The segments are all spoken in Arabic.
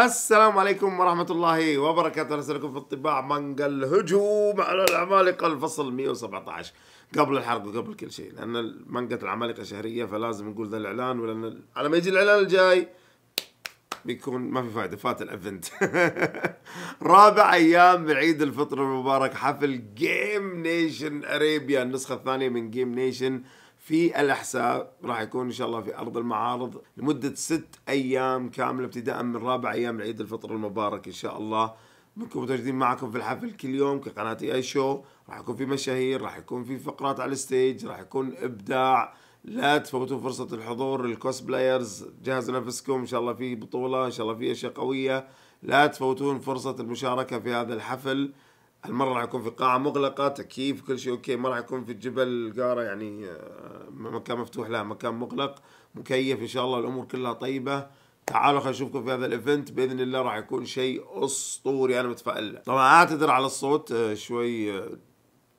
السلام عليكم ورحمة الله وبركاته نسألكم في الطباع مانجا الهجوم على العمالقة الفصل 117 قبل الحرق وقبل كل شيء لأن مانجا العمالقة شهرية فلازم نقول ذا الإعلان ولأن على ما يجي الإعلان الجاي بيكون ما في فائدة فات الإيفنت رابع أيام من عيد الفطر المبارك حفل جيم نيشن أريبيا النسخة الثانية من جيم نيشن في الاحساء راح يكون ان شاء الله في ارض المعارض لمده ست ايام كامله ابتداء من رابع ايام عيد الفطر المبارك ان شاء الله بنكون متواجدين معكم في الحفل كل يوم كقناه اي شو راح يكون في مشاهير راح يكون في فقرات على الستيج راح يكون ابداع لا تفوتوا فرصة الحضور بلايرز جهزوا نفسكم ان شاء الله في بطولة ان شاء الله في اشياء قوية لا تفوتون فرصة المشاركة في هذا الحفل هالمره راح يكون في قاعه مغلقه تكييف كل شيء اوكي ما راح يكون في الجبل القارة يعني آه، مكان مفتوح لا مكان مغلق مكيف ان شاء الله الامور كلها طيبه تعالوا خلينا نشوفكم في هذا الايفنت باذن الله راح يكون شيء اسطوري انا متفائل له طبعا اعتذر على الصوت آه، شوي آه،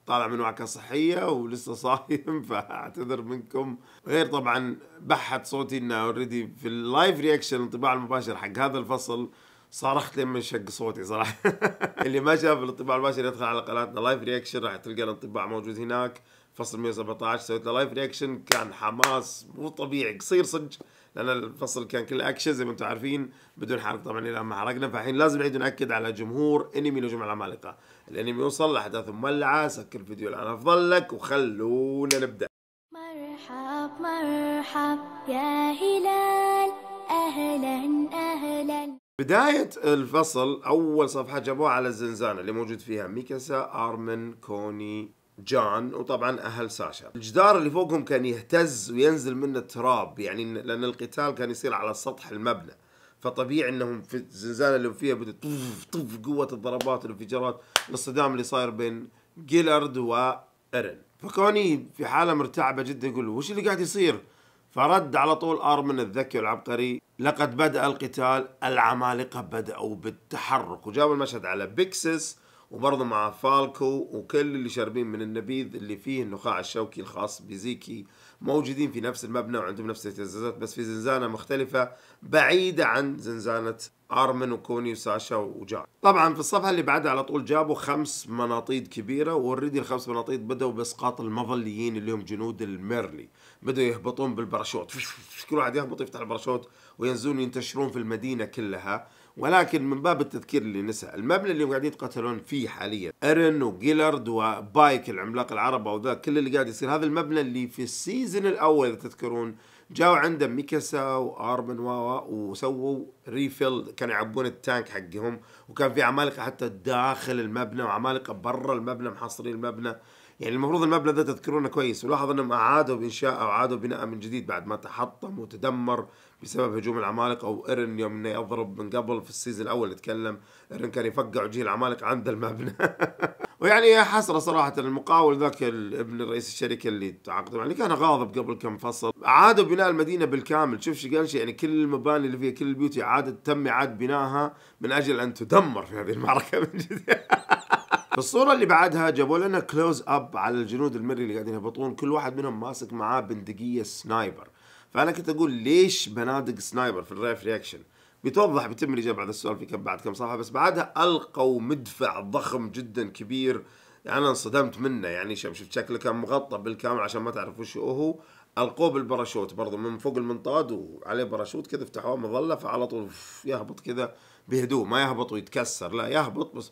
طالع من وعكه صحيه ولسه صايم فاعتذر منكم غير طبعا بحت صوتي انه اوريدي في اللايف رياكشن الانطباع المباشر حق هذا الفصل صرخت لما شق صوتي صراحه اللي ما شاف الانطباع المباشر يدخل على قناتنا لايف رياكشن راح تلقى الانطباع موجود هناك فصل 117 سويت له لايف رياكشن كان حماس مو طبيعي قصير صدق لان الفصل كان كله اكشن زي ما انتم عارفين بدون حرق طبعا الى ما حرقنا فالحين لازم نعيد ناكد على جمهور انمي نجوم العمالقه الانمي يوصل لاحداث مولعه سكر الفيديو الان افضل لك وخلونا نبدا مرحب مرحب يا هلال اهلا اهلا بداية الفصل أول صفحة جابوها على الزنزانة اللي موجود فيها ميكاسا أرمن كوني جان وطبعا أهل ساشا الجدار اللي فوقهم كان يهتز وينزل منه التراب يعني لأن القتال كان يصير على سطح المبنى فطبيعي انهم في الزنزانه اللي فيها بدت طف طف قوه الضربات والانفجارات والصدام اللي صاير بين جيلارد وإيرن فكوني في حاله مرتعبه جدا يقول وش اللي قاعد يصير؟ فرد على طول ارمن الذكي والعبقري لقد بدأ القتال العمالقة بدأوا بالتحرك وجاب المشهد على بيكسس وبرضه مع فالكو وكل اللي شاربين من النبيذ اللي فيه النخاع الشوكي الخاص بزيكي موجودين في نفس المبنى وعندهم نفس الاهتزازات بس في زنزانة مختلفة بعيدة عن زنزانة ارمن وكوني وساشا وجار طبعا في الصفحه اللي بعدها على طول جابوا خمس مناطيد كبيره واوريدي الخمس مناطيد بداوا باسقاط المظليين اللي هم جنود الميرلي بدأوا يهبطون بالباراشوت كل واحد يهبط يفتح الباراشوت وينزلون ينتشرون في المدينة كلها ولكن من باب التذكير للنساء المبنى اللي قاعدين يتقاتلون فيه حاليا ارن وجيلارد وبايك العملاق العرب او ذا كل اللي قاعد يصير هذا المبنى اللي في السيزون الاول اذا تذكرون جاوا عنده ميكاسا وارمن واوا وسووا ريفيل كانوا يعبون التانك حقهم وكان في عمالقه حتى داخل المبنى وعمالقه برا المبنى محاصرين المبنى يعني المفروض المبنى ده تذكرونه كويس ولاحظ انهم اعادوا بانشاء او اعادوا بناء من جديد بعد ما تحطم وتدمر بسبب هجوم العمالقه ايرن يوم انه يضرب من قبل في السيزون الاول نتكلم ايرن كان يفقع وجه العمالقه عند المبنى ويعني يا حسره صراحه المقاول ذاك ابن رئيس الشركه اللي تعاقدوا يعني كان غاضب قبل كم فصل اعادوا بناء المدينه بالكامل شوف شو قال شيء يعني كل المباني اللي فيها كل البيوت اعاده تم اعاده بنائها من اجل ان تدمر في هذه المعركه من جديد في الصورة اللي بعدها جابوا لنا كلوز اب على الجنود المري اللي قاعدين يهبطون كل واحد منهم ماسك معاه بندقية سنايبر فأنا كنت أقول ليش بنادق سنايبر في الريف رياكشن بيتوضح بيتم الإجابة على السؤال في كم بعد كم صفحة بس بعدها ألقوا مدفع ضخم جدا كبير يعني أنا انصدمت منه يعني شفت شكله كان مغطى بالكامل عشان ما تعرف وش هو القوه بالباراشوت برضه من فوق المنطاد وعليه باراشوت كذا فتحوه مظله فعلى طول يهبط كذا بهدوء ما يهبط ويتكسر لا يهبط بس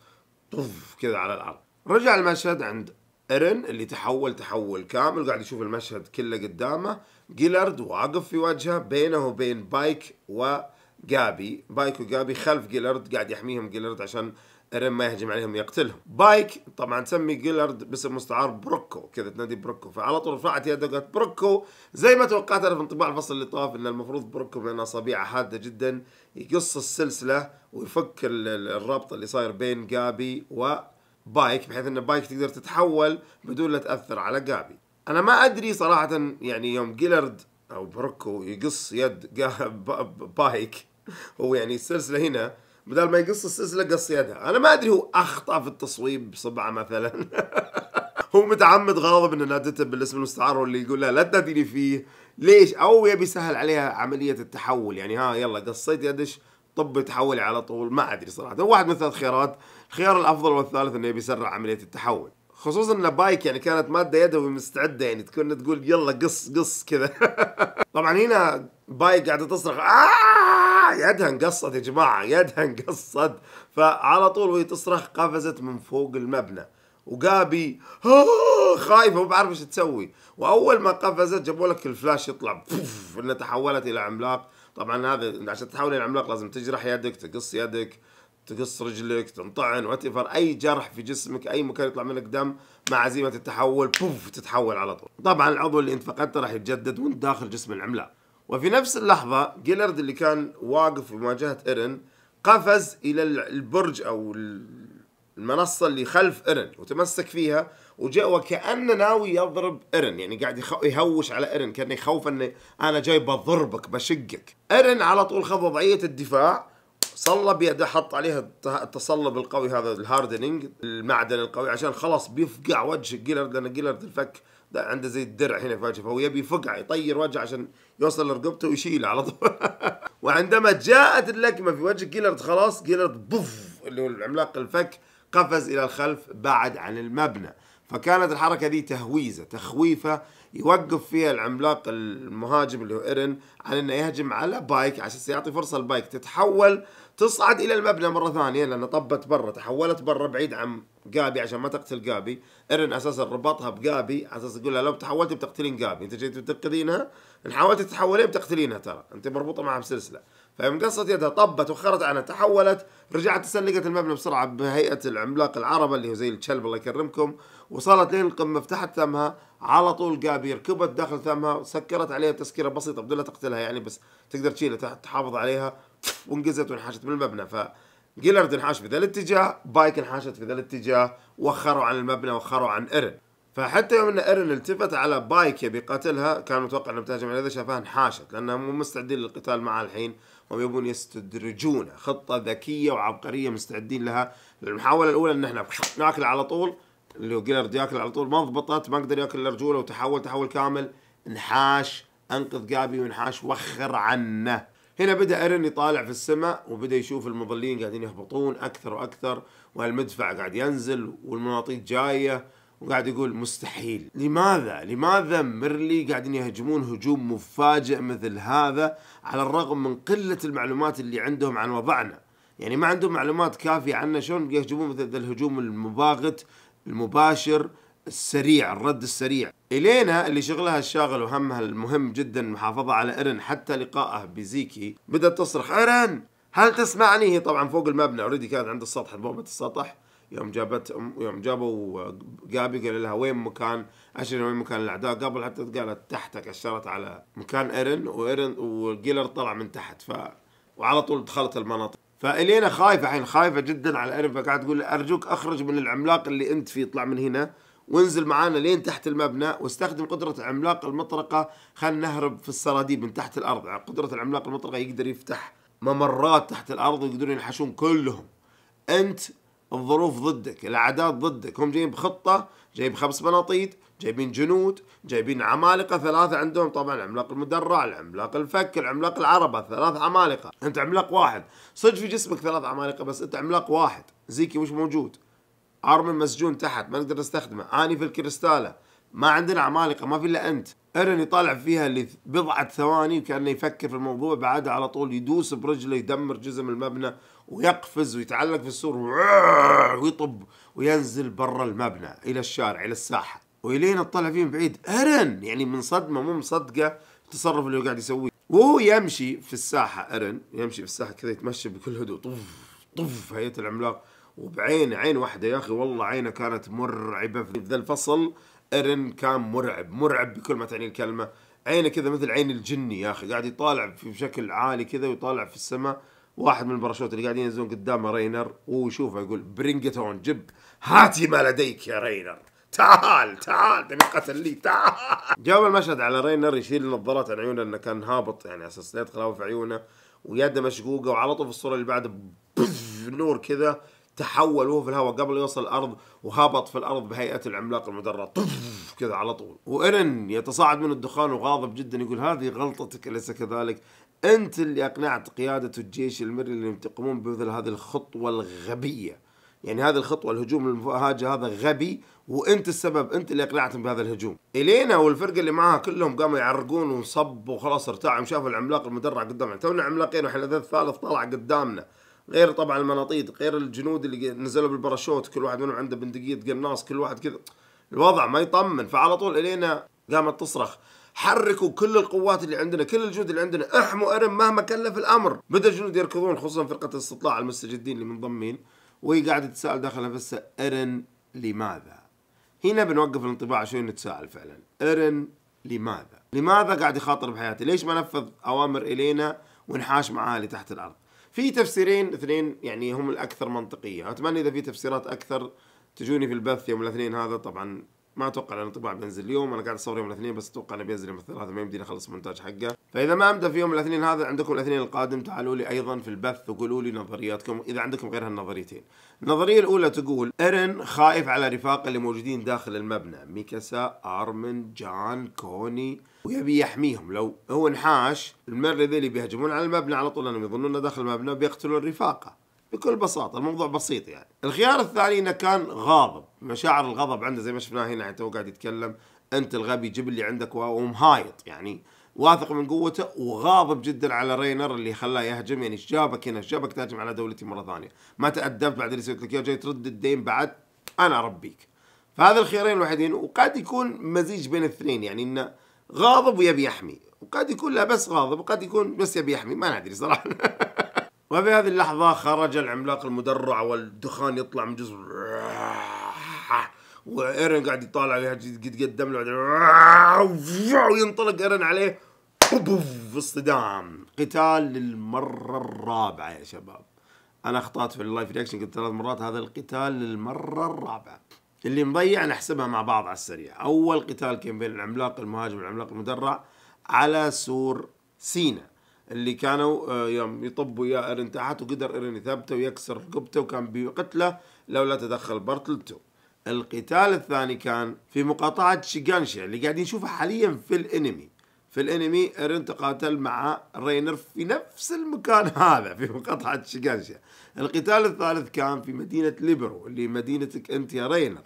طف كذا على الارض رجع المشهد عند ارن اللي تحول تحول كامل قاعد يشوف المشهد كله قدامه جيلارد واقف في وجهه بينه وبين بايك وجابي بايك وجابي خلف جيلارد قاعد يحميهم جيلارد عشان آه ريم ما يهجم عليهم يقتلهم بايك طبعا سمي جيلارد باسم مستعار بروكو كذا تنادي بروكو فعلى طول رفعت يده وقالت بروكو زي ما توقعت انا في انطباع الفصل اللي طاف ان المفروض بروكو من اصابيعه حاده جدا يقص السلسله ويفك الرابط اللي صاير بين جابي وبايك بحيث ان بايك تقدر تتحول بدون لا تاثر على جابي انا ما ادري صراحه يعني يوم جيلارد او بروكو يقص يد بايك هو يعني السلسله هنا بدل ما يقص السلسله قص يدها انا ما ادري هو اخطا في التصويب بصبعه مثلا هو متعمد غاضب انه نادته بالاسم المستعار واللي يقول لها لا تناديني فيه ليش او يبي يسهل عليها عمليه التحول يعني ها يلا قصيت يدش طب تحولي على طول ما ادري صراحه واحد من ثلاث خيارات الخيار الافضل والثالث انه يبي يسرع عمليه التحول خصوصا ان بايك يعني كانت ماده يدوي مستعده يعني تكون تقول يلا قص قص كذا طبعا هنا بايك قاعده تصرخ آه يدها انقصت يا جماعه يدها انقصت فعلى طول وهي تصرخ قفزت من فوق المبنى وقابي خايفه ما بعرف ايش تسوي واول ما قفزت جابوا لك الفلاش يطلع انها تحولت الى عملاق طبعا هذا عشان تتحول الى عملاق لازم تجرح يدك تقص يدك تقص رجلك تنطعن وتفر اي جرح في جسمك اي مكان يطلع منك دم مع عزيمه التحول بوف تتحول على طول طبعا العضو اللي انت فقدته راح يتجدد وانت داخل جسم العملاق وفي نفس اللحظة جيلرد اللي كان واقف في مواجهة إيرن قفز إلى البرج أو المنصة اللي خلف إيرن وتمسك فيها وجاء وكأنه ناوي يضرب إيرن يعني قاعد يهوش على إيرن كأنه يخوف أني أنا جاي بضربك بشقك إيرن على طول خذ وضعية الدفاع صلى بيده حط عليها التصلب القوي هذا الهاردنينج المعدن القوي عشان خلاص بيفقع وجه جيلرد لان جيلرد الفك عنده زي الدرع هنا في وجهه فهو يبي يفقع يطير وجهه عشان يوصل لرقبته ويشيله على طول وعندما جاءت اللكمه في وجه جيلرد خلاص جيلرد بوف اللي هو العملاق الفك قفز الى الخلف بعد عن المبنى فكانت الحركه دي تهويزه تخويفه يوقف فيها العملاق المهاجم اللي هو ايرن عن انه يهجم على بايك عشان يعطي فرصه البايك تتحول تصعد الى المبنى مره ثانيه لان طبت برا تحولت برا بعيد عن جابي عشان ما تقتل جابي ارن اساسا ربطها بجابي اساس يقول لها لو تحولتي بتقتلين جابي انت جيت بتنقذينها ان حاولتي تتحولين بتقتلينها ترى انت مربوطه معها بسلسله فمقصت يدها طبت وخرت عنها تحولت رجعت تسلقت المبنى بسرعه بهيئه العملاق العربه اللي هو زي الكلب الله يكرمكم وصلت لين القمه فتحت ثمها على طول جابي ركبت داخل ثمها سكرت عليها تسكيره بسيطه بدون لا تقتلها يعني بس تقدر تشيلها تحافظ عليها وانقزت وانحاشت ف جيلارد انحاش في ذا الاتجاه بايك انحاشت في ذا الاتجاه وخروا عن المبنى وخروا عن ايرن فحتى يوم ان ايرن التفت على بايك يبي يقاتلها كان متوقع انه بتهاجم اذا شافها انحاشت لانها مو مستعدين للقتال معها الحين وهم يبون يستدرجونه خطه ذكيه وعبقريه مستعدين لها المحاوله الاولى ان احنا ناكله على طول اللي هو جيلارد ياكل على طول ما ضبطت ما قدر ياكل الرجوله وتحول تحول كامل انحاش انقذ جابي وانحاش وخر عنه هنا بدا ايرن يطالع في السماء وبدا يشوف المظلين قاعدين يهبطون اكثر واكثر والمدفع قاعد ينزل والمناطيد جايه وقاعد يقول مستحيل لماذا لماذا ميرلي قاعدين يهجمون هجوم مفاجئ مثل هذا على الرغم من قلة المعلومات اللي عندهم عن وضعنا يعني ما عندهم معلومات كافية عنا شلون يهجمون مثل ذا الهجوم المباغت المباشر السريع الرد السريع إلينا اللي شغلها الشاغل وهمها المهم جدا محافظة على إيرن حتى لقائه بزيكي بدأت تصرخ إيرن هل تسمعني هي طبعا فوق المبنى اوريدي كانت عند السطح بوابة السطح يوم جابت يوم جابوا جابي قال لها وين مكان اشر وين مكان الاعداء قبل حتى قالت تحتك اشرت على مكان ايرن وايرن وجيلر طلع من تحت ف وعلى طول دخلت المناطق فالينا خايفه الحين خايفه جدا على ايرن فقاعد تقول ارجوك اخرج من العملاق اللي انت فيه اطلع من هنا وانزل معانا لين تحت المبنى واستخدم قدرة العملاق المطرقة خلينا نهرب في السراديب من تحت الأرض يعني قدرة العملاق المطرقة يقدر يفتح ممرات تحت الأرض ويقدرون ينحشون كلهم أنت الظروف ضدك الأعداد ضدك هم جايين بخطة جايب خمس بناطيد جايبين جنود جايبين عمالقة ثلاثة عندهم طبعا العملاق المدرع العملاق الفك العملاق العربة ثلاث عمالقة أنت عملاق واحد صدق في جسمك ثلاث عمالقة بس أنت عملاق واحد زيكي مش موجود ارمن مسجون تحت ما نقدر نستخدمه اني في الكريستاله ما عندنا عمالقه ما في الا انت ايرن يطالع فيها اللي بضعة ثواني وكأنه يفكر في الموضوع بعدها على طول يدوس برجله يدمر جزء من المبنى ويقفز ويتعلق في السور ويطب وينزل برا المبنى إلى الشارع إلى الساحة وإلينا تطلع فيه من بعيد ايرن يعني من صدمة مو مصدقة التصرف اللي هو قاعد يسويه وهو يمشي في الساحة ايرن يمشي في الساحة كذا يتمشى بكل هدوء طف طف هيئة العملاق وبعين عين واحده يا اخي والله عينه كانت مرعبه في ذا الفصل ايرن كان مرعب مرعب بكل ما تعني الكلمه عينه كذا مثل عين الجني يا اخي قاعد يطالع في بشكل عالي كذا ويطالع في السماء واحد من الباراشوت اللي قاعدين ينزلون قدامه رينر ويشوفه يقول اون جب هاتي ما لديك يا رينر تعال تعال تبي قتل لي تعال جاب المشهد على رينر يشيل النظارات عن عيونه انه كان هابط يعني اساس لا يدخل في عيونه ويده مشقوقه وعلى طول في الصوره اللي بعده نور كذا تحول وهو في الهواء قبل يوصل الارض وهبط في الارض بهيئه العملاق المدرج كذا على طول وإرن يتصاعد من الدخان وغاضب جدا يقول هذه غلطتك اليس كذلك انت اللي اقنعت قياده الجيش المري اللي يقومون بمثل هذه الخطوه الغبيه يعني هذه الخطوه الهجوم المفاجئ هذا غبي وانت السبب انت اللي اقنعتهم بهذا الهجوم الينا والفرقه اللي معاها كلهم قاموا يعرقون وصبوا وخلاص ارتاعوا شافوا العملاق المدرع قدامنا تونا عملاقين واحنا الثالث طلع قدامنا غير طبعا المناطيد غير الجنود اللي نزلوا بالباراشوت كل واحد منهم عنده بندقية قناص كل واحد كذا الوضع ما يطمن فعلى طول الينا قامت تصرخ حركوا كل القوات اللي عندنا كل الجنود اللي عندنا احموا ارم مهما كلف الامر بدا الجنود يركضون خصوصا فرقه الاستطلاع المستجدين اللي منضمين وهي قاعده تتساءل داخل نفسها ارن لماذا هنا بنوقف الانطباع شوي نتساءل فعلا ارن لماذا لماذا قاعد يخاطر بحياتي ليش ما نفذ اوامر الينا وانحاش معاه اللي تحت الارض في تفسيرين اثنين يعني هم الاكثر منطقيه اتمنى اذا في تفسيرات اكثر تجوني في البث يوم الاثنين هذا طبعا ما اتوقع ان الطباع بينزل اليوم انا قاعد اصور يوم الاثنين بس اتوقع انه بينزل يوم الثلاثاء ما يمديني اخلص المونتاج حقه فاذا ما امدى في يوم الاثنين هذا عندكم الاثنين القادم تعالوا لي ايضا في البث وقولوا لي نظرياتكم اذا عندكم غير هالنظريتين النظريه الاولى تقول ايرن خايف على رفاقه اللي موجودين داخل المبنى ميكاسا ارمن جان كوني ويبي يحميهم لو هو انحاش المرة ذي اللي بيهجمون على المبنى على طول لانهم يظنون داخل المبنى بيقتلون رفاقه بكل بساطه الموضوع بسيط يعني الخيار الثاني انه كان غاضب مشاعر الغضب عنده زي ما شفناه هنا يعني تو قاعد يتكلم انت الغبي جيب اللي عندك ومهايط يعني واثق من قوته وغاضب جدا على رينر اللي خلاه يهجم يعني ايش جابك هنا جابك تهجم على دولتي مره ثانيه ما تادبت بعد اللي سويت لك جاي ترد الدين بعد انا اربيك فهذا الخيارين الوحيدين وقد يكون مزيج بين الاثنين يعني انه غاضب ويبي يحمي وقد يكون لا بس غاضب وقد يكون بس يبي يحمي ما ندري صراحة وفي هذه اللحظة خرج العملاق المدرع والدخان يطلع من جزء وايرن قاعد يطالع قد قدم له وينطلق ايرن عليه اصطدام قتال للمرة الرابعة يا شباب انا اخطأت في اللايف رياكشن قلت ثلاث مرات هذا القتال للمرة الرابعة اللي مضيع نحسبها مع بعض على السريع أول قتال كان بين العملاق المهاجم والعملاق المدرع على سور سينا اللي كانوا آه، يوم يطبوا يا ايرن تحت وقدر ايرن يثبته ويكسر رقبته وكان بيقتله لولا تدخل برتلتو القتال الثاني كان في مقاطعة شيغانشا اللي قاعدين نشوفها حاليا في الانمي في الانمي ايرن تقاتل مع رينر في نفس المكان هذا في مقاطعة شيغانشا القتال الثالث كان في مدينة ليبرو اللي مدينتك انت يا رينر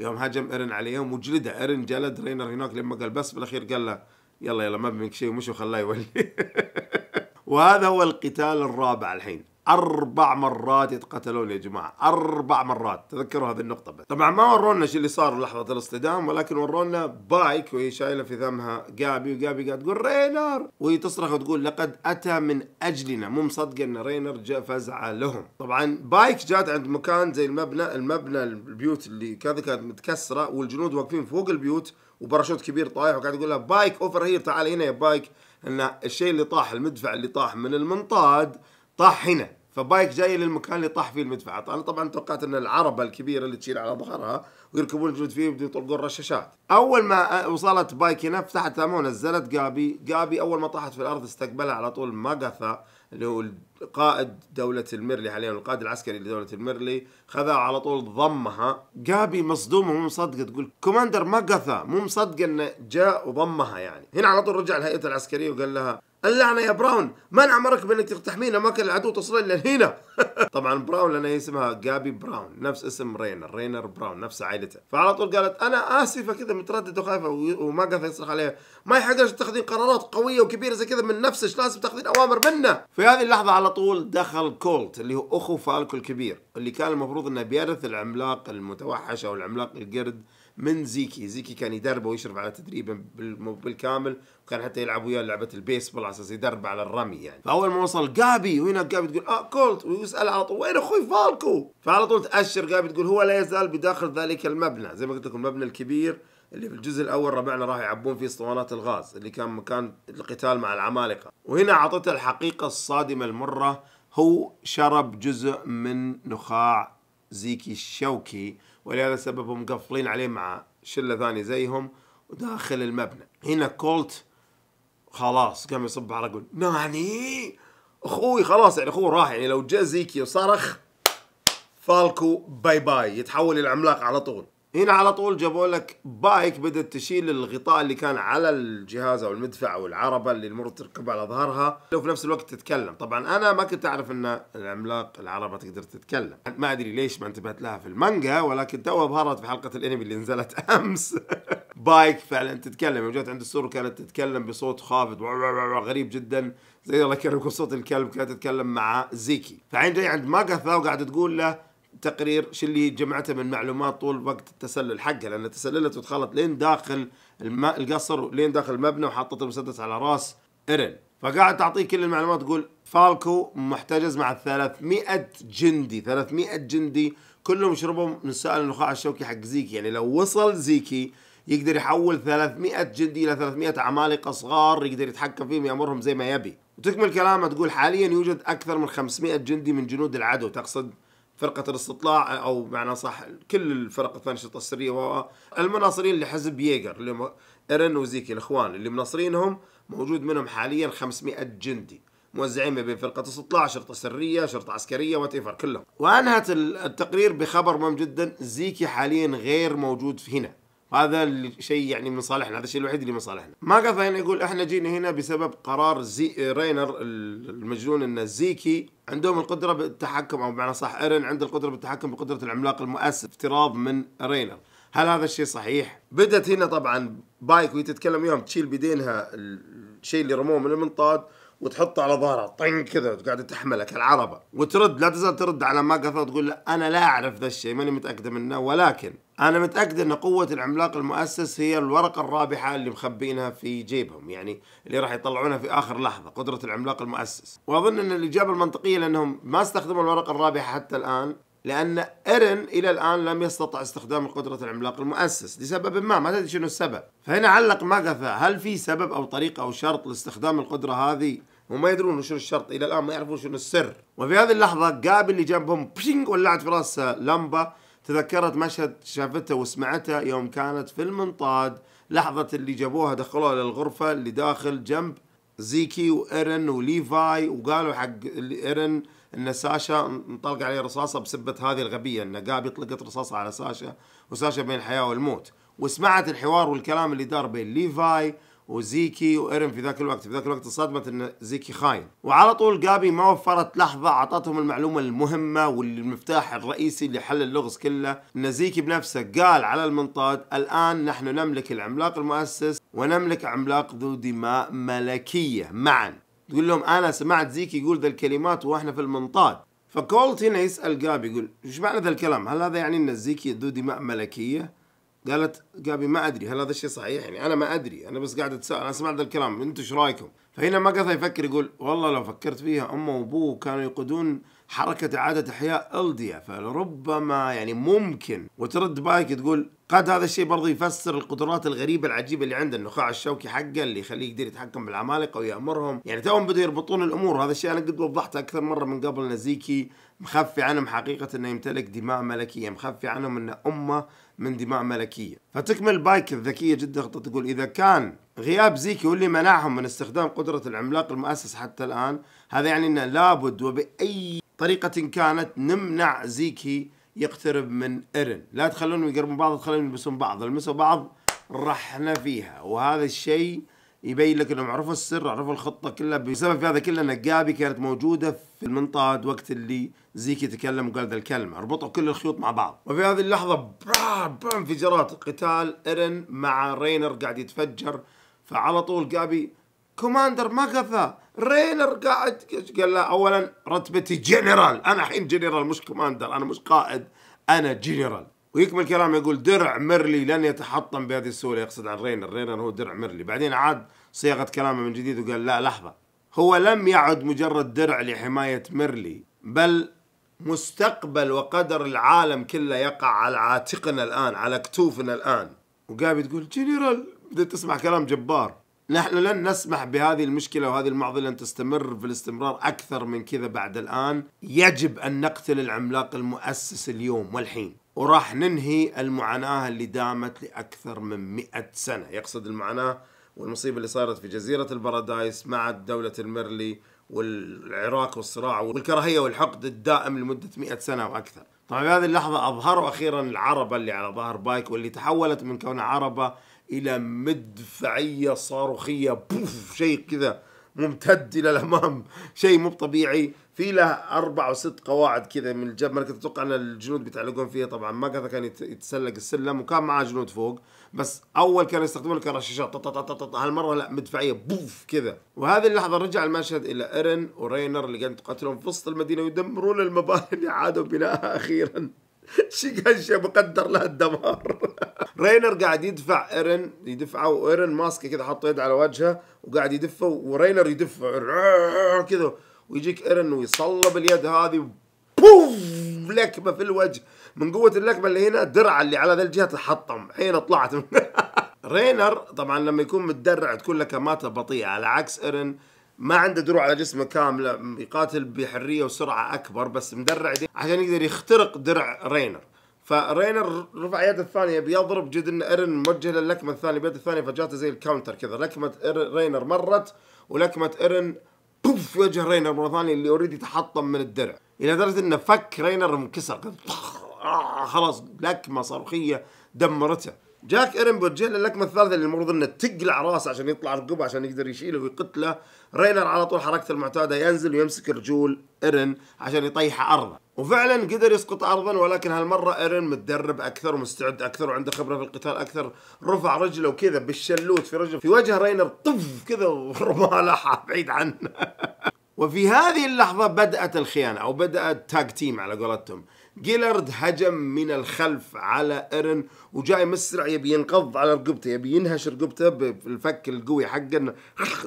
يوم هاجم ايرن عليهم وجلده ايرن جلد رينر هناك لما قال بس بالاخير قال له يلا يلا ما بمنك شيء ومشي خلاه يولي وهذا هو القتال الرابع الحين اربع مرات يتقتلون يا جماعه اربع مرات تذكروا هذه النقطه بس طبعا ما ورونا شو اللي صار لحظه الاصطدام ولكن ورونا بايك وهي شايله في ثمها جابي وجابي قاعد تقول رينر وهي تصرخ وتقول لقد اتى من اجلنا مو مصدقه ان رينر جاء فزع لهم طبعا بايك جات عند مكان زي المبنى المبنى البيوت اللي كذا كانت متكسره والجنود واقفين فوق البيوت وباراشوت كبير طايح وقاعد يقول لها بايك اوفر هير تعال هنا يا بايك ان الشيء اللي طاح المدفع اللي طاح من المنطاد طاح هنا فبايك جاي للمكان اللي طاح فيه المدفع انا طبعا توقعت ان العربه الكبيره اللي تشيل على ظهرها ويركبون الجنود فيه ويبدوا يطلقون رشاشات اول ما وصلت بايك هنا فتحت امه ونزلت جابي جابي اول ما طاحت في الارض استقبلها على طول ماغاثا اللي هو قائد دولة المرلي حاليا القائد العسكري لدولة المرلي خذها على طول ضمها جابي مصدومة مو مصدقة تقول كوماندر مقثة مو مصدقة انه جاء وضمها يعني هنا على طول رجع الهيئة العسكرية وقال لها اللعنة يا براون من أمرك بأنك تقتحمينا ما كان العدو تصل إلى هنا طبعا براون لأن اسمها جابي براون نفس اسم رينر رينر براون نفس عائلته فعلى طول قالت أنا آسفة كذا مترددة وخايفة وما قاعد يصرخ عليها ما يحق لك تاخذين قرارات قوية وكبيرة زي كذا من نفسك لازم تاخذين أوامر منا في هذه اللحظة على طول دخل كولت اللي هو اخو فالكو الكبير اللي كان المفروض انه بيرث العملاق المتوحش او العملاق القرد من زيكي زيكي كان يدربه ويشرف على تدريبه بالكامل وكان حتى يلعب وياه لعبه البيسبول على اساس يدرب على الرمي يعني فاول ما وصل جابي وهنا جابي تقول اه كولت ويسال على طول وين اخوي فالكو فعلى طول تاشر جابي تقول هو لا يزال بداخل ذلك المبنى زي ما قلت لكم المبنى الكبير اللي في الجزء الاول ربعنا راح يعبون فيه اسطوانات الغاز اللي كان مكان القتال مع العمالقه وهنا اعطته الحقيقه الصادمه المره هو شرب جزء من نخاع زيكي الشوكي ولهذا السبب هم مقفلين عليه مع شله ثانيه زيهم وداخل المبنى هنا كولت خلاص قام يصب على يقول ناني اخوي خلاص يعني اخوه راح يعني لو جاء زيكي وصرخ فالكو باي باي يتحول الى عملاق على طول هنا على طول جابوا لك بايك بدأت تشيل الغطاء اللي كان على الجهاز او المدفع او العربه اللي المرور تركب على ظهرها وفي نفس الوقت تتكلم، طبعا انا ما كنت اعرف ان العملاق العربه تقدر تتكلم، ما ادري ليش ما انتبهت لها في المانجا ولكن توها ظهرت في حلقه الانمي اللي نزلت امس بايك فعلا تتكلم يوم عند السور كانت تتكلم بصوت خافض غريب جدا زي الله يكرمكم صوت الكلب كانت تتكلم مع زيكي، فعين جاي عند ماغاثا وقاعد تقول له تقرير شو اللي جمعته من معلومات طول وقت التسلل حقها لان تسللت وتخلط لين داخل الم... القصر ولين داخل المبنى وحطت المسدس على راس ايرن فقاعد تعطيه كل المعلومات تقول فالكو محتجز مع 300 جندي 300 جندي كلهم شربوا من سائل النخاع الشوكي حق زيكي يعني لو وصل زيكي يقدر يحول 300 جندي الى 300 عمالقه صغار يقدر يتحكم فيهم يامرهم زي ما يبي وتكمل كلامه تقول حاليا يوجد اكثر من 500 جندي من جنود العدو تقصد فرقة الاستطلاع أو بمعنى صح كل الفرق الثانية الشرطة السرية المناصرين لحزب ييجر اللي هم إيرن وزيكي الإخوان اللي مناصرينهم موجود منهم حاليا 500 جندي موزعين ما بين فرقة استطلاع شرطة سرية شرطة عسكرية وتيفر كلهم وأنهت التقرير بخبر مهم جدا زيكي حاليا غير موجود هنا هذا الشيء يعني من صالحنا هذا الشيء الوحيد اللي من صالحنا ما قف هنا يقول احنا جينا هنا بسبب قرار زي رينر المجنون ان زيكي عندهم القدره بالتحكم او بمعنى صح ايرن عنده القدره بالتحكم بقدره العملاق المؤسس افتراض من رينر هل هذا الشيء صحيح؟ بدت هنا طبعا بايك وهي تتكلم يوم تشيل بيدينها الشيء اللي رموه من المنطاد وتحطه على ظهرها طن كذا وتقعد تحمله كالعربه وترد لا تزال ترد على ما وتقول تقول انا لا اعرف ذا الشيء ماني متاكده منه ولكن انا متاكد ان قوه العملاق المؤسس هي الورقه الرابحه اللي مخبينها في جيبهم يعني اللي راح يطلعونها في اخر لحظه قدره العملاق المؤسس واظن ان الاجابه المنطقيه لانهم ما استخدموا الورقه الرابحه حتى الان لان ايرن الى الان لم يستطع استخدام قدره العملاق المؤسس لسبب ما ما تدري شنو السبب فهنا علق ماغاثا هل في سبب او طريقه او شرط لاستخدام القدره هذه وما يدرون شنو الشرط الى الان ما يعرفون شنو السر وفي هذه اللحظه قابل اللي جنبهم بشينج ولعت في راسه لمبه تذكرت مشهد شافته وسمعته يوم كانت في المنطاد لحظة اللي جابوها دخلوها للغرفة اللي داخل جنب زيكي وإيرن وليفاي وقالوا حق إيرن ان ساشا انطلق عليه رصاصه بسبه هذه الغبيه ان قابي يطلقت رصاصه على ساشا وساشا بين الحياه والموت وسمعت الحوار والكلام اللي دار بين ليفاي وزيكي وايرن في ذاك الوقت في ذاك الوقت صدمت ان زيكي خاين وعلى طول جابي ما وفرت لحظه اعطتهم المعلومه المهمه والمفتاح الرئيسي اللي حل اللغز كله ان زيكي بنفسه قال على المنطاد الان نحن نملك العملاق المؤسس ونملك عملاق ذو دماء ملكيه معا تقول لهم انا سمعت زيكي يقول ذا الكلمات واحنا في المنطاد فكولت هنا يسال جابي يقول ايش معنى ذا الكلام؟ هل هذا يعني ان زيكي ذو دماء ملكيه؟ قالت جابي ما ادري هل هذا الشيء صحيح يعني انا ما ادري انا بس قاعد اتساءل انا سمعت الكلام انتم ايش رايكم فهنا ما قصر يفكر يقول والله لو فكرت فيها امه وابوه كانوا يقودون حركة إعادة إحياء الديا فلربما يعني ممكن وترد بايك تقول قد هذا الشيء برضه يفسر القدرات الغريبة العجيبة اللي عنده النخاع الشوكي حقه اللي يخليه يقدر يتحكم بالعمالقة ويأمرهم يعني توهم بدأوا يربطون الأمور هذا الشيء أنا قد وضحته أكثر مرة من قبل نزيكي مخفي عنهم حقيقة أنه يمتلك دماء ملكية مخفي عنهم أنه أمة من دماء ملكية فتكمل بايك الذكية جدا خطة تقول إذا كان غياب زيكي واللي منعهم من استخدام قدرة العملاق المؤسس حتى الآن هذا يعني أنه لابد وبأي طريقة كانت نمنع زيكي يقترب من إيرن لا تخلونهم يقربون بعض تخلونهم يلبسون بعض لمسوا بعض رحنا فيها وهذا الشيء يبين لك انهم عرفوا السر عرفوا الخطه كلها بسبب هذا كله ان جابي كانت موجوده في المنطاد وقت اللي زيكي تكلم وقال ذا الكلمه ربطوا كل الخيوط مع بعض وفي هذه اللحظه انفجارات قتال ايرن مع رينر قاعد يتفجر فعلى طول جابي كوماندر ما كفى رينر قاعد قال لا اولا رتبتي جنرال انا الحين جنرال مش كوماندر انا مش قائد انا جنرال ويكمل كلامه يقول درع مرلي لن يتحطم بهذه السهولة يقصد عن رينر رينر هو درع مرلي بعدين عاد صياغة كلامه من جديد وقال لا لحظة هو لم يعد مجرد درع لحماية مرلي بل مستقبل وقدر العالم كله يقع على عاتقنا الآن على كتوفنا الآن وقابي تقول جنرال بدأت تسمع كلام جبار نحن لن نسمح بهذه المشكلة وهذه المعضلة أن تستمر في الاستمرار أكثر من كذا بعد الآن يجب أن نقتل العملاق المؤسس اليوم والحين وراح ننهي المعاناة اللي دامت لأكثر من مئة سنة يقصد المعاناة والمصيبة اللي صارت في جزيرة البرادايس مع دولة المرلي والعراق والصراع والكراهية والحقد الدائم لمدة مئة سنة وأكثر طبعا في هذه اللحظة أظهروا أخيرا العربة اللي على ظهر بايك واللي تحولت من كونها عربة إلى مدفعية صاروخية بوف شيء كذا ممتد إلى الأمام شيء مو طبيعي في له اربع او ست قواعد كذا من الجبل انا كنت اتوقع ان الجنود بيتعلقون فيها طبعا ما كذا كان يتسلق السلم وكان معاه جنود فوق بس اول كانوا يستخدمون كرشاشات هالمره لا مدفعيه بوف كذا وهذه اللحظه رجع المشهد الى ايرن ورينر اللي كانوا يقاتلون في وسط المدينه ويدمرون المباني اللي عادوا بنائها اخيرا شيء مقدر لها الدمار رينر قاعد يدفع ايرن يدفعه وايرن ماسكه كذا حاط يده على وجهه وقاعد يدفه ورينر يدفه كذا ويجيك ايرن ويصلب اليد هذه بوف لكمه في الوجه من قوه اللكمه اللي هنا درع اللي على ذا الجهه تحطم حين طلعت رينر طبعا لما يكون متدرع تكون لكماته بطيئه على عكس ايرن ما عنده دروع على جسمه كامله يقاتل بحريه وسرعه اكبر بس مدرع دي عشان يقدر يخترق درع رينر فرينر رفع يده الثانيه بيضرب جد ان ايرن موجه للكمه الثانيه بيده الثانيه فجاته زي الكاونتر كذا لكمه رينر مرت ولكمه ايرن بوف في وجه رينر مره ثانيه اللي اوريدي تحطم من الدرع الى درجه انه فك رينر انكسر خلاص لكمه صاروخيه دمرته جاك جاء اللكمه الثالثه اللي المفروض انه تقلع راسه عشان يطلع رقبه عشان يقدر يشيله ويقتله رينر على طول حركته المعتاده ينزل ويمسك رجول ايرن عشان يطيحه ارضا وفعلا قدر يسقط ارضا ولكن هالمره ايرن متدرب اكثر ومستعد اكثر وعنده خبره في القتال اكثر رفع رجله وكذا بالشلوت في رجله في وجه رينر طف كذا ورماله بعيد عنه وفي هذه اللحظة بدأت الخيانة أو بدأ التاج تيم على قولتهم جيلارد هجم من الخلف على إيرن وجاي مسرع يبي ينقض على رقبته يبي ينهش رقبته بالفك القوي حقه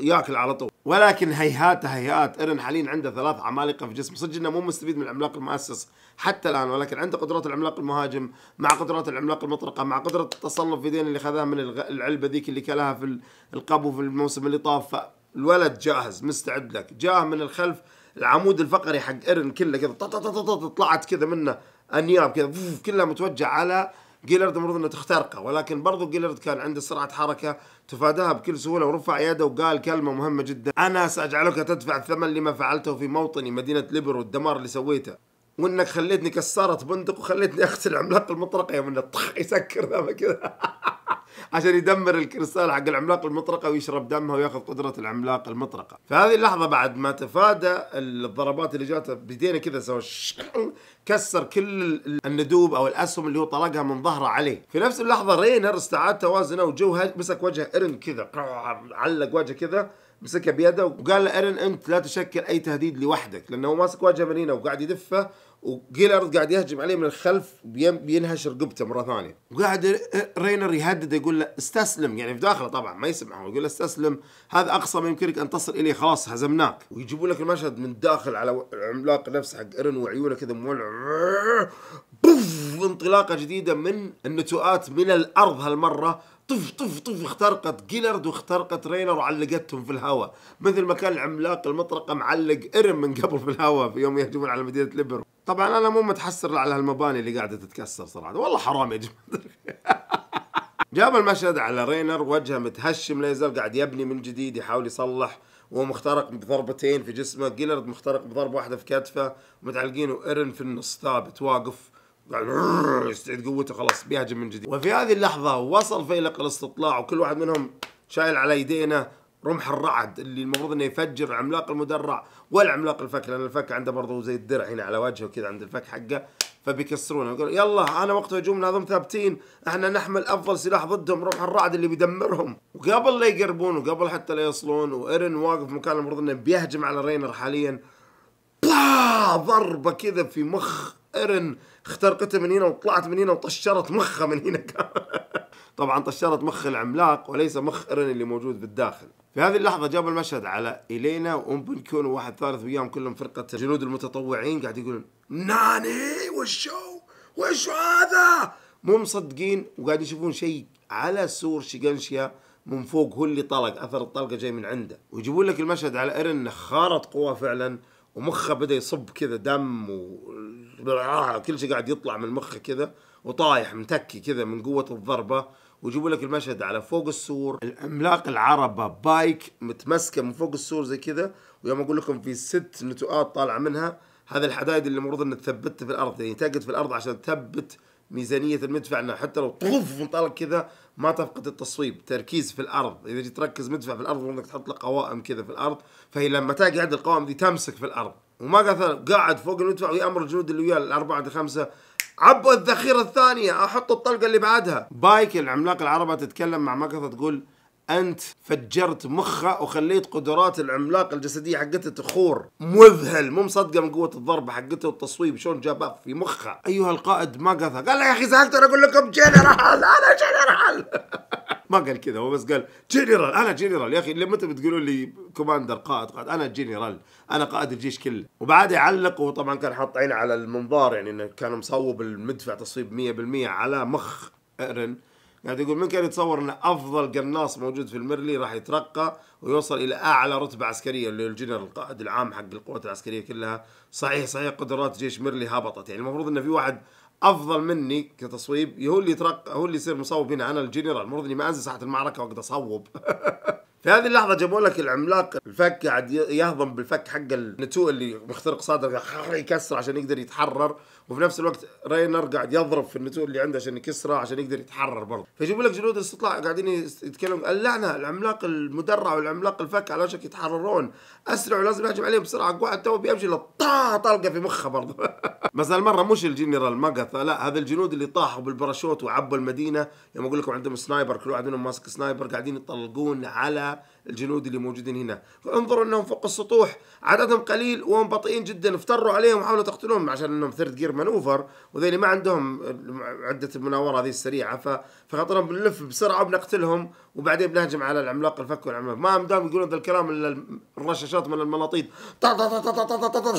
ياكل على طول ولكن هيهات هيهات إيرن حاليا عنده ثلاث عمالقة في جسمه صدق إنه مو مستفيد من العملاق المؤسس حتى الآن ولكن عنده قدرات العملاق المهاجم مع قدرات العملاق المطرقة مع قدرة التصلب في دين اللي خذاها من العلبة ذيك اللي كلاها في القبو في الموسم اللي طاف الولد جاهز مستعد لك جاء من الخلف العمود الفقري حق ايرن كله كذا طلعت كذا منه انياب كذا كلها متوجه على جيلرد المفروض انه تخترقه ولكن برضو جيلرد كان عنده سرعه حركه تفاداها بكل سهوله ورفع يده وقال كلمه مهمه جدا انا ساجعلك تدفع الثمن لما فعلته في موطني مدينه ليبر والدمار اللي سويته وانك خليتني كسرت بندق وخليتني اقتل عملاق المطرقه يوم انه يسكر كذا عشان يدمر الكريستال حق العملاق المطرقه ويشرب دمها وياخذ قدره العملاق المطرقه فهذه اللحظه بعد ما تفادى الضربات اللي جاته بدينا كذا سوى كسر كل الندوب او الاسهم اللي هو طلقها من ظهره عليه في نفس اللحظه رينر استعاد توازنه وجو مسك وجه ايرن كذا علق وجهه كذا مسكها بيده وقال له ايرن انت لا تشكل اي تهديد لوحدك لانه هو ماسك وجهه من هنا وقاعد يدفه وجيلارد قاعد يهجم عليه من الخلف بينهش رقبته مره ثانيه وقاعد رينر يهدده يقول له استسلم يعني في داخله طبعا ما يسمعه يقول له استسلم هذا اقصى ما يمكنك ان تصل اليه خلاص هزمناك ويجيبوا لك المشهد من داخل على العملاق نفسه حق ايرن وعيونه كذا مولعه بوف انطلاقه جديده من النتوءات من الارض هالمره طف طف طف اخترقت جيلرد واخترقت رينر وعلقتهم في الهواء مثل ما كان العملاق المطرقه معلق ارم من قبل في الهواء في يوم يهجمون على مدينه ليبر طبعا انا مو متحسر على هالمباني اللي قاعده تتكسر صراحه والله حرام يا جماعه جاب المشهد على رينر وجهه متهشم ليزر قاعد يبني من جديد يحاول يصلح ومخترق بضربتين في جسمه جيلرد مخترق بضربه واحده في كتفه ومتعلقين وايرن في النص ثابت واقف يستعيد قوته خلاص بيهاجم من جديد وفي هذه اللحظه وصل فيلق الاستطلاع وكل واحد منهم شايل على يدينه رمح الرعد اللي المفروض انه يفجر العملاق المدرع والعملاق الفك لان الفك عنده برضه زي الدرع هنا على وجهه وكذا عند الفك حقه فبيكسرونه يقول يلا انا وقت هجوم نظام ثابتين احنا نحمل افضل سلاح ضدهم روح الرعد اللي بيدمرهم وقبل لا يقربون وقبل حتى لا يصلون وايرن واقف مكان المفروض انه بيهجم على رينر حاليا ضربه كذا في مخ ايرن اخترقته من هنا وطلعت من هنا وطشرت مخه من هنا طبعا طشرت مخ العملاق وليس مخ ايرن اللي موجود بالداخل في هذه اللحظة جاب المشهد على إلينا وأم بنكون وواحد ثالث وياهم كلهم فرقة الجنود المتطوعين قاعد يقولون ناني وشو وشو هذا مو مصدقين وقاعد يشوفون شيء على سور شيغنشيا من فوق هو اللي طلق اثر الطلقه جاي من عنده ويجيبون لك المشهد على ايرن انه خارط قوه فعلا ومخه بدا يصب كذا دم و كل شيء قاعد يطلع من مخه كذا وطايح متكي كذا من قوه الضربه ويجيبوا لك المشهد على فوق السور العملاق العربه بايك متمسكه من فوق السور زي كذا ويوم اقول لكم في ست نتوءات طالعه منها هذا الحدايد اللي المفروض انها تثبت في الارض يعني تقعد في الارض عشان تثبت ميزانيه المدفع انه حتى لو طوف انطلق كذا ما تفقد التصويب تركيز في الارض اذا جيت تركز مدفع في الارض وانك انك تحط له قوائم كذا في الارض فهي لما تقعد القوائم دي تمسك في الارض وما قاعد فوق المدفع ويامر الجنود اللي وياه الاربعه خمسه عبوا الذخيرة الثانية احطوا الطلقة اللي بعدها بايك العملاق العربة تتكلم مع مكثة تقول انت فجرت مخه وخليت قدرات العملاق الجسديه حقته تخور مذهل مو مصدقه من قوه الضربه حقته والتصويب شلون جابها في مخه ايها القائد ماغاثا قال يا اخي زهقت انا اقول لكم جنرال انا جنرال ما قال كذا هو بس قال جنرال انا جنرال يا اخي لما بتقولوا لي كوماندر قائد قائد انا جنرال انا قائد الجيش كله وبعدها يعلق وطبعا كان حاط عينه على المنظار يعني انه كان مصوب المدفع تصويب 100% على مخ ارن قاعد يقول من كان يتصور ان افضل قناص موجود في المرلي راح يترقى ويوصل الى اعلى رتبه عسكريه اللي الجنرال القائد العام حق القوات العسكريه كلها صحيح صحيح قدرات جيش ميرلي هبطت يعني المفروض انه في واحد افضل مني كتصويب هو اللي يترق هو اللي يصير مصوب هنا انا الجنرال المفروض اني ما انزل ساحه المعركه واقدر اصوب في هذه اللحظة جابوا لك العملاق الفك قاعد يهضم بالفك حق النتوء اللي مخترق صدره يكسر عشان يقدر يتحرر وفي نفس الوقت رينر قاعد يضرب في النتوء اللي عنده عشان يكسره عشان يقدر يتحرر برضه فيجيب لك جنود استطلاع قاعدين يتكلموا اللعنه العملاق المدرع والعملاق الفك على وشك يتحررون اسرع لازم يهجم عليهم بسرعه واحد تو بيمشي طا طلقه في مخه برضه بس هالمره مش الجنرال مقثه لا هذا الجنود اللي طاحوا بالباراشوت وعبوا المدينه يوم اقول لكم عندهم سنايبر كل واحد منهم ماسك سنايبر قاعدين يطلقون على الجنود اللي موجودين هنا فانظروا انهم فوق السطوح عددهم قليل وهم بطيئين جدا افتروا عليهم وحاولوا تقتلوهم عشان انهم ثيرد جير مانوفر وذيلي ما عندهم عده المناوره هذه السريعه فخاطرهم بنلف بسرعه وبنقتلهم وبعدين بنهجم على العملاق الفك والعملاق ما دام يقولون ذا الكلام الا الرشاشات من المناطيد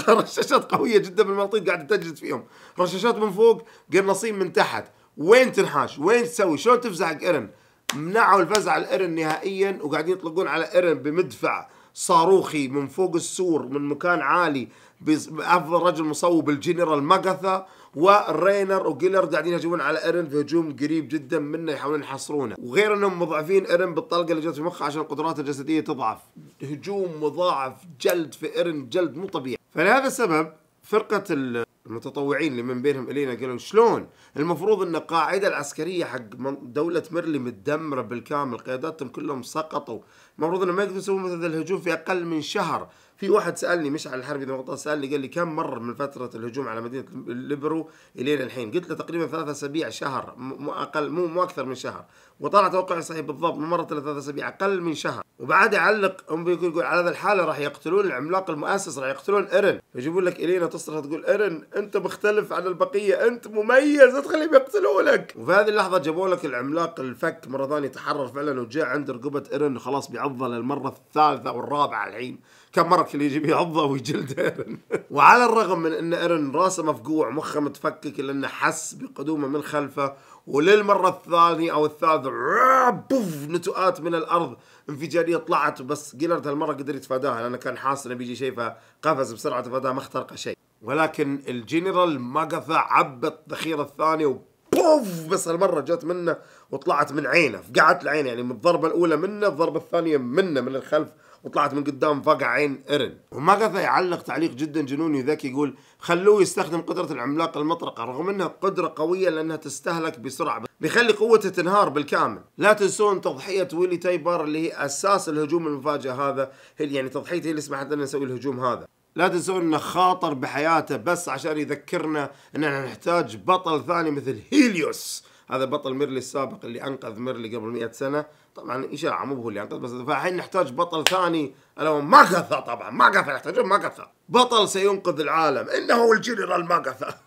رشاشات قويه جدا بالمناطيد قاعده تجلد فيهم رشاشات من فوق قرناصين من تحت وين تنحاش وين تسوي شلون تفزع ايرن منعوا الفزع الإرن نهائيا وقاعدين يطلقون على إرن بمدفع صاروخي من فوق السور من مكان عالي بافضل رجل مصوب الجنرال ماغاثا ورينر وجيلر قاعدين يهجمون على ايرن في هجوم قريب جدا منه يحاولون يحصرونه وغير انهم مضاعفين ايرن بالطلقه اللي جت في مخه عشان قدراته الجسديه تضعف هجوم مضاعف جلد في ايرن جلد مو طبيعي فلهذا السبب فرقه ال المتطوعين اللي من بينهم الينا قالوا شلون؟ المفروض ان القاعده العسكريه حق دوله ميرلي متدمره بالكامل، قياداتهم كلهم سقطوا، المفروض انهم ما يقدروا يسوون مثل الهجوم في اقل من شهر، في واحد سالني مش على الحربي ده سالني قال لي كم مر من فتره الهجوم على مدينه ليبرو الين الحين قلت له تقريبا ثلاثة اسابيع شهر مو اقل مو مو اكثر من شهر وطلع توقعي صحيح بالضبط مو مرت ثلاثة اسابيع اقل من شهر وبعد يعلق ام بيقول يقول على هذا الحاله راح يقتلون العملاق المؤسس راح يقتلون ايرن يجيبون لك الينا تصرخ تقول ايرن انت مختلف عن البقيه انت مميز لا تخليهم يقتلونك وفي هذه اللحظه جابوا لك العملاق الفك مره ثانيه تحرر فعلا وجاء عند رقبه ايرن خلاص بيعضل للمره الثالثه والرابعه الحين كم مره اللي يجيب يعضه ويجلد ايرن وعلى الرغم من ان ايرن راسه مفقوع مخه متفكك الا انه حس بقدومه من خلفه وللمره الثانيه او الثالثه بوف نتوءات من الارض انفجاريه طلعت بس جيلرد هالمره قدر يتفاداها لانه كان حاس انه بيجي شيء فقفز بسرعه تفاداها ما اخترق شيء ولكن الجنرال مقثى عبى الذخيره الثانيه وبوف بس هالمره جت منه وطلعت من عينه فقعت العين يعني من الضربه الاولى منه الضربه الثانيه منه من الخلف وطلعت من قدام فقع عين ارن وماغثا يعلق تعليق جدا جنوني ذكي يقول خلوه يستخدم قدره العملاق المطرقه رغم انها قدره قويه لانها تستهلك بسرعه بيخلي قوته تنهار بالكامل لا تنسون تضحيه ويلي تايبر اللي هي اساس الهجوم المفاجئ هذا هي يعني تضحيته هي اللي سمحت لنا نسوي الهجوم هذا لا تنسون انه خاطر بحياته بس عشان يذكرنا اننا نحتاج بطل ثاني مثل هيليوس هذا بطل ميرلي السابق اللي انقذ ميرلي قبل 100 سنه طبعا اشاعه مو هو اللي انقذ بس فالحين نحتاج بطل ثاني الون ماجاثا طبعا ماجاثا نحتاج ماجاثا بطل سينقذ العالم انه هو الجنرال ماجاثا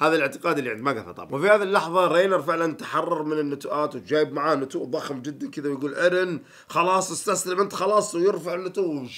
هذا الاعتقاد اللي عند ماجاثا طبعا وفي هذه اللحظه رينر فعلا تحرر من النتوءات وجايب معاه نتوء ضخم جدا كذا ويقول ارن خلاص استسلم انت خلاص ويرفع النتوء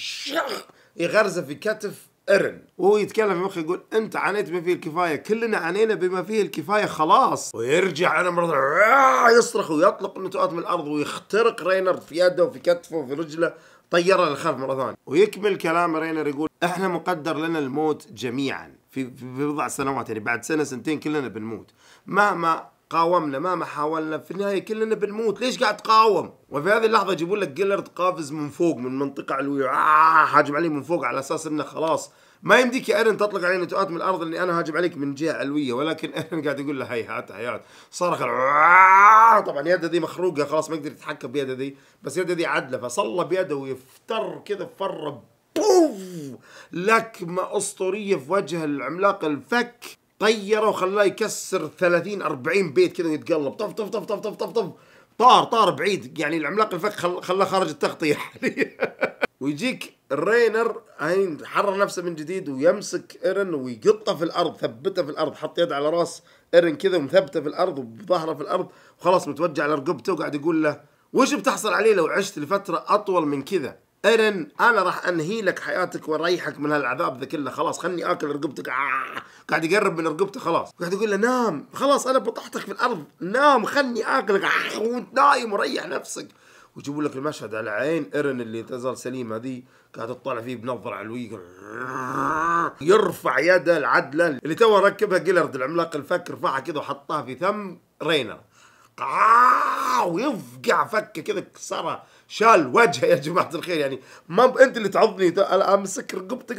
يغرزه في كتف ارن وهو يتكلم في مخي يقول انت عانيت بما فيه الكفايه كلنا عانينا بما فيه الكفايه خلاص ويرجع انا مرض آه، يصرخ ويطلق النتوءات من الارض ويخترق رينر في يده وفي كتفه وفي رجله طيرها للخلف مره ثانيه ويكمل كلام رينر يقول احنا مقدر لنا الموت جميعا في بضع سنوات يعني بعد سنه سنتين كلنا بنموت مهما قاومنا مهما حاولنا في النهايه كلنا بنموت ليش قاعد تقاوم وفي هذه اللحظه يجيبوا لك جيلرد قافز من فوق من منطقه علويه آه هاجم عليه من فوق على اساس انه خلاص ما يمديك يا ايرن تطلق علينا تؤات من الارض اللي انا هاجم عليك من جهه علويه ولكن ايرن قاعد يقول له هيهات هيهات صرخ آه، طبعا يده ذي مخروقه خلاص ما يقدر يتحكم بيده ذي بس يده ذي عدله فصلى بيده ويفتر كذا فر بوف لكمه اسطوريه في وجه العملاق الفك طيره وخلاه يكسر 30 40 بيت كذا يتقلب طف طف طف طف طف طف طف طار طار بعيد يعني العملاق الفك خلاه خارج التغطيه ويجيك رينر هين حرر نفسه من جديد ويمسك ايرن ويقطه في الارض ثبته في الارض حط يد على راس ايرن كذا ومثبته في الارض وبظهره في الارض وخلاص متوجع على رقبته وقاعد يقول له وش بتحصل عليه لو عشت لفتره اطول من كذا ارن انا راح انهي لك حياتك واريحك من هالعذاب ذا كله خلاص خلني اكل رقبتك آه. قاعد يقرب من رقبته خلاص قاعد يقول له نام خلاص انا بطحتك في الارض نام خلني اكلك آه. وانت نايم وريح نفسك ويجيبوا لك المشهد على عين ارن اللي تزال سليمه ذي قاعد تطالع فيه بنظره علويه يرفع يده العدله اللي تو ركبها جيلرد العملاق الفك رفعها كذا وحطها في ثم رينر ويفقع فكه كذا كسرها شال وجهه يا جماعه الخير يعني ما انت اللي تعضني امسك رقبتك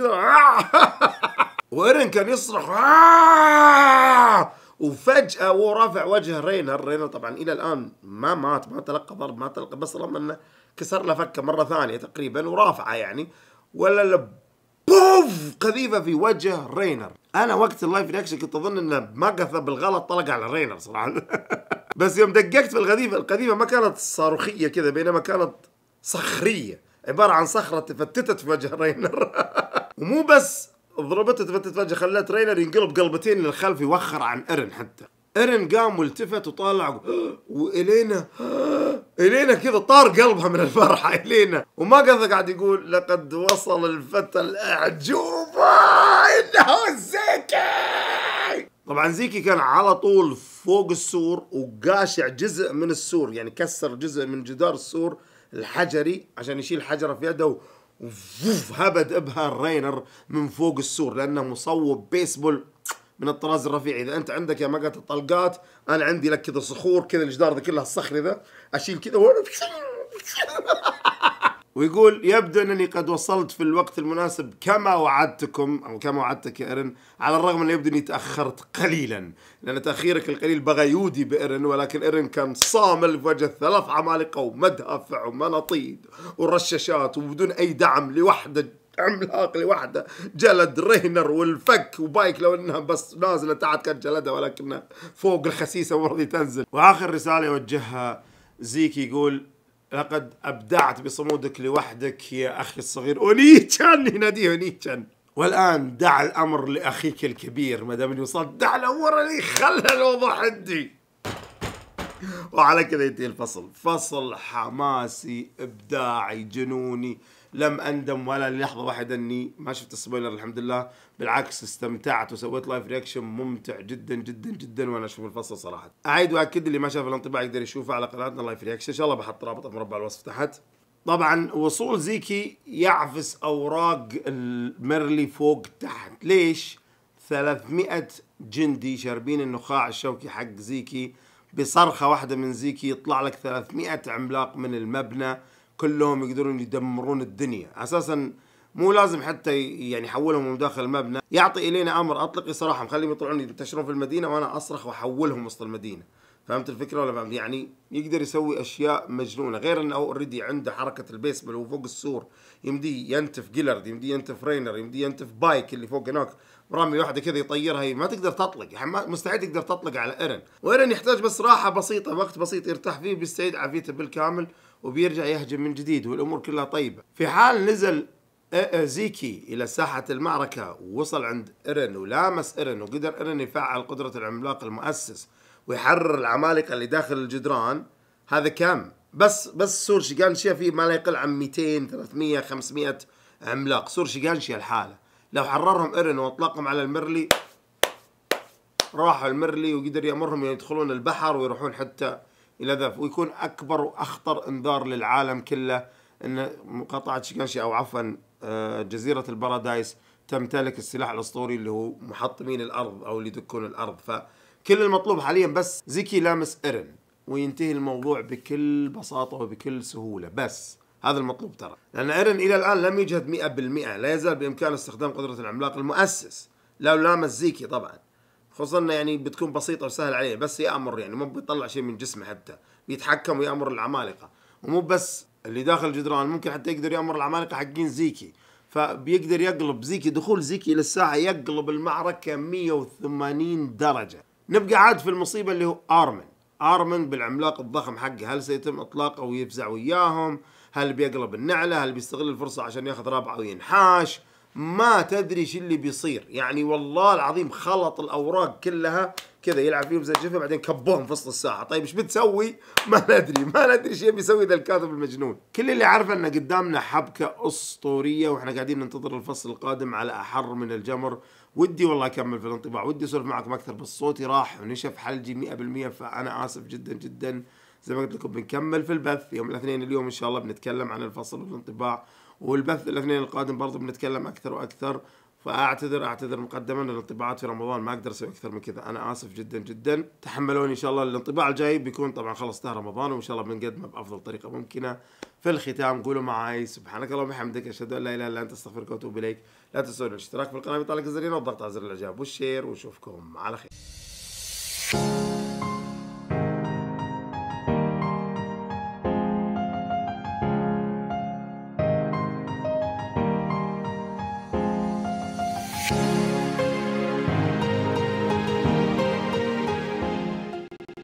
وارن كان يصرخ آه! وفجأة ورفع وجه رينر رينر طبعا إلى الآن ما مات ما تلقى ضرب ما تلقى بس رغم أنه كسر له فكه مرة ثانية تقريبا ورافعه يعني ولا بوف قذيفة في وجه رينر أنا وقت اللايف رياكشن كنت أظن أنه ما قذف بالغلط طلق على رينر صراحة بس يوم دققت في القذيفه القذيفه ما كانت صاروخيه كذا بينما كانت صخريه عباره عن صخره تفتتت في وجه رينر ومو بس ضربته تفتت وجه خلت رينر ينقلب قلبتين للخلف يوخر عن ايرن حتى ايرن قام والتفت وطالع والينا الينا كذا طار قلبها من الفرحه الينا وما قصد قاعد يقول لقد وصل الفتى الاعجوبه انه زيكي طبعا زيكي كان على طول فوق السور وقاشع جزء من السور يعني كسر جزء من جدار السور الحجري عشان يشيل حجره في يده وفوف هبد ابها رينر من فوق السور لانه مصوب بيسبول من الطراز الرفيع اذا انت عندك يا مقعد الطلقات انا عندي لك كذا صخور كذا الجدار ذا كلها الصخري ذا اشيل كذا ويقول يبدو أنني قد وصلت في الوقت المناسب كما وعدتكم أو كما وعدتك يا إرن على الرغم أن يبدو أني تأخرت قليلا لأن تأخيرك القليل بغى يودي بإرن ولكن إرن كان صامل في وجه ثلاث عمالقة ومدافع ومناطيد ورشاشات وبدون أي دعم لوحده عملاق لوحده جلد رينر والفك وبايك لو انها بس نازله تحت كانت جلدها ولكنها فوق الخسيسه المفروض تنزل واخر رساله يوجهها زيكي يقول لقد أبدعت بصمودك لوحدك يا أخي الصغير اونيتشان يناديه اونيتشان والآن دع الأمر لأخيك الكبير ما دام دع الامور لي خلى الوضع عندي وعلى كذا ينتهي الفصل فصل حماسي ابداعي جنوني لم اندم ولا للحظه واحده اني ما شفت السبويلر الحمد لله بالعكس استمتعت وسويت لايف رياكشن ممتع جدا جدا جدا وانا اشوف الفصل صراحه اعيد واكد اللي ما شاف الانطباع يقدر يشوفه على قناتنا لايف رياكشن ان شاء الله بحط رابط مربع الوصف تحت طبعا وصول زيكي يعفس اوراق الميرلي فوق تحت ليش 300 جندي شاربين النخاع الشوكي حق زيكي بصرخه واحده من زيكي يطلع لك 300 عملاق من المبنى كلهم يقدرون يدمرون الدنيا اساسا مو لازم حتى يعني يحولهم من داخل المبنى يعطي الينا امر اطلقي صراحه مخليهم يطلعون ينتشرون في المدينه وانا اصرخ واحولهم وسط المدينه فهمت الفكره ولا فهمت يعني يقدر يسوي اشياء مجنونه غير انه اوريدي عنده حركه البيسبل وفوق السور يمدي ينتف جيلرد يمدي ينتف رينر يمدي ينتف بايك اللي فوق هناك ورامي واحده كذا يطيرها هي ما تقدر تطلق يعني مستعد تقدر تطلق على ايرن وايرن يحتاج بس راحه بسيطه وقت بسيط يرتاح فيه بيستعيد عافيته بالكامل وبيرجع يهجم من جديد والامور كلها طيبه في حال نزل زيكي الى ساحه المعركه ووصل عند ايرن ولامس ايرن وقدر ايرن يفعل قدره العملاق المؤسس ويحرر العمالقه اللي داخل الجدران هذا كم بس بس سور شيغانشيا فيه ما لا يقل عن 200 300 500 عملاق سور شيغانشيا الحاله لو حررهم ايرن واطلقهم على المرلي راحوا المرلي وقدر يامرهم يدخلون البحر ويروحون حتى الى ذا ويكون اكبر واخطر انذار للعالم كله ان مقاطعه شيكانشي او عفوا آه، جزيره البارادايس تمتلك السلاح الاسطوري اللي هو محطمين الارض او اللي يدكون الارض فكل المطلوب حاليا بس زيكي لامس ايرن وينتهي الموضوع بكل بساطه وبكل سهوله بس هذا المطلوب ترى لأن إيرن إلى الآن لم يجهد 100% لا يزال بإمكانه استخدام قدرة العملاق المؤسس لو لا مزيكي طبعا خصوصا يعني بتكون بسيطة وسهل عليه بس يأمر يعني مو بيطلع شيء من جسمه حتى بيتحكم ويأمر العمالقة ومو بس اللي داخل الجدران ممكن حتى يقدر يأمر العمالقة حقين زيكي فبيقدر يقلب زيكي دخول زيكي للساحة يقلب المعركة 180 درجة نبقى عاد في المصيبة اللي هو آرمن آرمن بالعملاق الضخم حقه هل سيتم إطلاقه ويفزع وياهم هل بيقلب النعله هل بيستغل الفرصه عشان ياخذ رابعه وينحاش ما تدري ايش اللي بيصير يعني والله العظيم خلط الاوراق كلها كذا يلعب فيهم زي الجفه بعدين كبوهم في وسط الساحه طيب ايش بتسوي ما ندري ما ندري ايش بيسوي ذا الكاتب المجنون كل اللي عارفه ان قدامنا حبكه اسطوريه واحنا قاعدين ننتظر الفصل القادم على احر من الجمر ودي والله اكمل في الانطباع ودي اسولف معكم اكثر بس صوتي راح ونشف حلجي 100% فانا اسف جدا جدا زي ما قلت لكم بنكمل في البث يوم الاثنين اليوم ان شاء الله بنتكلم عن الفصل والانطباع والبث الاثنين القادم برضه بنتكلم اكثر واكثر فاعتذر اعتذر مقدما الانطباعات في رمضان ما اقدر اسوي اكثر من كذا انا اسف جدا جدا تحملوني ان شاء الله الانطباع الجاي بيكون طبعا خلص ده رمضان وان شاء الله بنقدمه بافضل طريقه ممكنه في الختام قولوا معي سبحانك اللهم وبحمدك اشهد ان لا اله الا انت استغفرك واتوب اليك لا تنسون الاشتراك في القناه وتعليق الزرين والضغط على زر الاعجاب والشير ونشوفكم على خير